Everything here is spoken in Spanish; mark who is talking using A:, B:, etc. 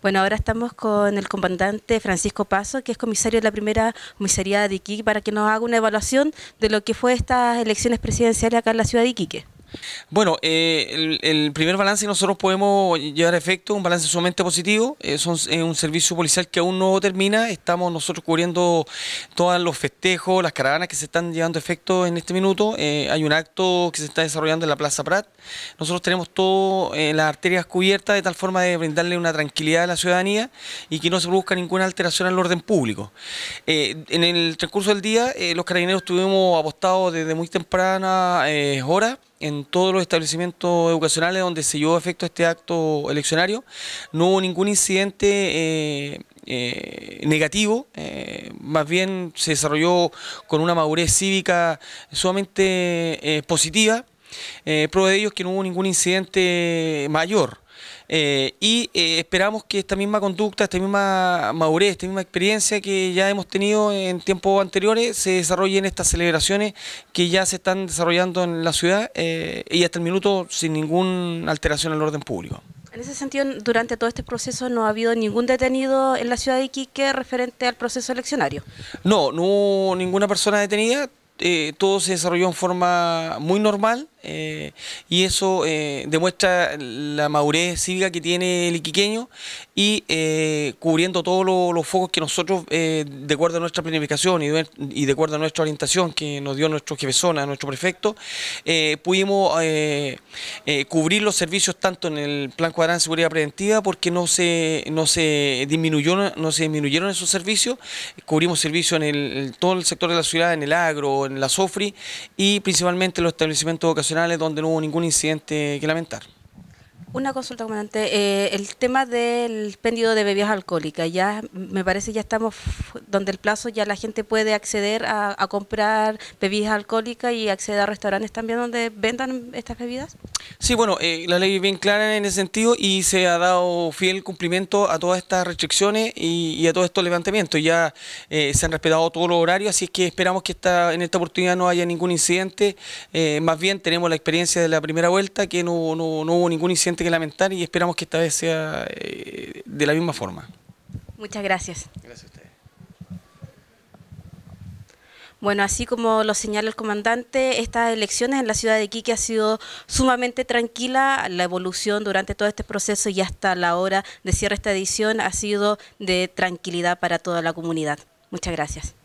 A: Bueno, ahora estamos con el comandante Francisco Paso, que es comisario de la primera comisaría de Iquique, para que nos haga una evaluación de lo que fue estas elecciones presidenciales acá en la ciudad de Iquique.
B: Bueno, eh, el, primer balance que nosotros podemos llevar a efecto, un balance sumamente positivo, eh, es un servicio policial que aún no termina, estamos nosotros cubriendo todos los festejos, las caravanas que se están llevando a efecto en este minuto, eh, hay un acto que se está desarrollando en la Plaza Prat, nosotros tenemos todas las arterias cubiertas de tal forma de brindarle una tranquilidad a la ciudadanía y que no se produzca ninguna alteración al orden público. en el transcurso del día los carabineros estuvimos apostados desde muy tempranas horas, en todos los establecimientos educacionales donde se llevó a efecto este acto eleccionario. No hubo ningún incidente eh, eh, negativo, eh, más bien se desarrolló con una madurez cívica sumamente positiva. prueba de ello es que no hubo ningún incidente mayor. Eh, y eh, esperamos que esta misma conducta, esta misma madurez, esta misma experiencia que ya hemos tenido en tiempos anteriores se desarrolle en estas celebraciones que ya se están desarrollando en la ciudad eh, y hasta el minuto sin ninguna alteración al orden público. En
A: ese sentido, durante todo este proceso no ha habido ningún detenido en la ciudad de Iquique referente al proceso eleccionario.
B: No, no ninguna persona detenida, todo se desarrolló en forma muy normal. Eh, y eso eh, demuestra la madurez cívica que tiene el iquiqueño y eh, cubriendo todos los focos que nosotros, de acuerdo a nuestra planificación y de, acuerdo a nuestra orientación que nos dio nuestro jefe zona, nuestro prefecto, pudimos cubrir los servicios tanto en el Plan Cuadrán de Seguridad Preventiva porque no se, no se, disminuyó, no se disminuyeron esos servicios, cubrimos servicios en el, todo el sector de la ciudad, en el agro, en la SOFRI y principalmente los establecimientos de educación donde no hubo ningún incidente que lamentar.
A: Una consulta, comandante. Eh, el tema del pendido de bebidas alcohólicas, ya me parece ya estamos donde el plazo ya la gente puede acceder a, comprar bebidas alcohólicas y acceder a restaurantes también donde vendan estas bebidas.
B: Sí, bueno, eh, la ley es bien clara en ese sentido y se ha dado fiel cumplimiento a todas estas restricciones y, a todos estos levantamientos. Ya eh, se han respetado todos los horarios, así que esperamos que esta, en esta oportunidad no haya ningún incidente. más bien tenemos la experiencia de la primera vuelta que no hubo ningún incidente que lamentar y esperamos que esta vez sea eh, de la misma forma.
A: Muchas gracias. Gracias a Bueno, así como lo señala el comandante, estas elecciones en la ciudad de Quique ha sido sumamente tranquila. La evolución durante todo este proceso y hasta la hora de cierre esta edición ha sido de tranquilidad para toda la comunidad. Muchas gracias.